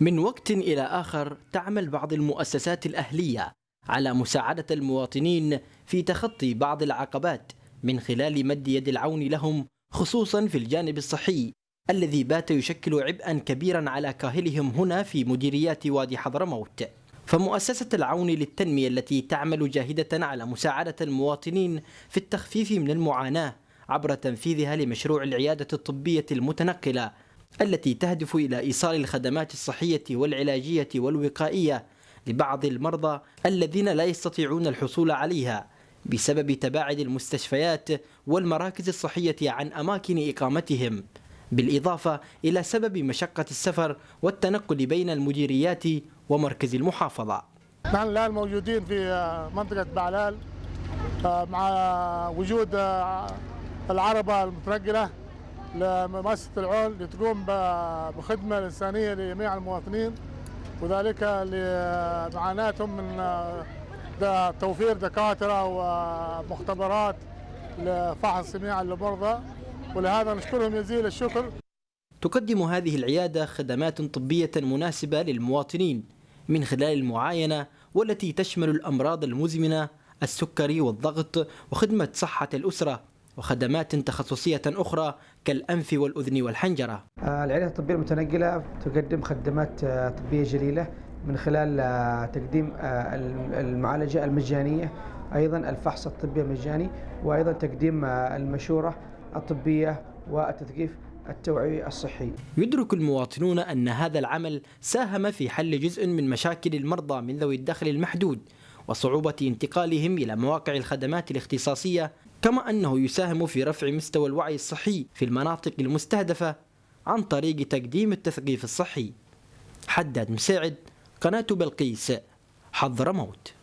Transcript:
من وقت إلى آخر تعمل بعض المؤسسات الأهلية على مساعدة المواطنين في تخطي بعض العقبات من خلال مد يد العون لهم خصوصا في الجانب الصحي الذي بات يشكل عبئا كبيرا على كاهلهم هنا في مديريات وادي حضرموت فمؤسسة العون للتنمية التي تعمل جاهدة على مساعدة المواطنين في التخفيف من المعاناة عبر تنفيذها لمشروع العيادة الطبية المتنقلة التي تهدف إلى إيصال الخدمات الصحية والعلاجية والوقائية لبعض المرضى الذين لا يستطيعون الحصول عليها بسبب تباعد المستشفيات والمراكز الصحية عن أماكن إقامتهم بالإضافة إلى سبب مشقة السفر والتنقل بين المديريات ومركز المحافظة نحن الآن موجودين في آه، منطقة بعلال آه، مع وجود آه، العربة المترجلة لمؤسسة العول لتقوم بخدمة إنسانية لجميع المواطنين وذلك لمعاناتهم من آه، توفير دكاترة ومختبرات لفحص جميع المرضى ولهذا نشكرهم جزيل الشكر تقدم هذه العيادة خدمات طبية مناسبة للمواطنين من خلال المعاينة والتي تشمل الأمراض المزمنة السكري والضغط وخدمة صحة الأسرة وخدمات تخصصية أخرى كالأنف والأذن والحنجرة العيادة الطبية المتنقلة تقدم خدمات آه، طبية جليلة من خلال آه، تقديم آه، المعالجة المجانية أيضا الفحص الطبي المجاني وأيضا تقديم المشورة الطبية والتثقيف التوعي الصحي يدرك المواطنون أن هذا العمل ساهم في حل جزء من مشاكل المرضى من ذوي الدخل المحدود وصعوبة انتقالهم إلى مواقع الخدمات الاختصاصية كما أنه يساهم في رفع مستوى الوعي الصحي في المناطق المستهدفة عن طريق تقديم التثقيف الصحي حداد مساعد قناة بلقيس حضرموت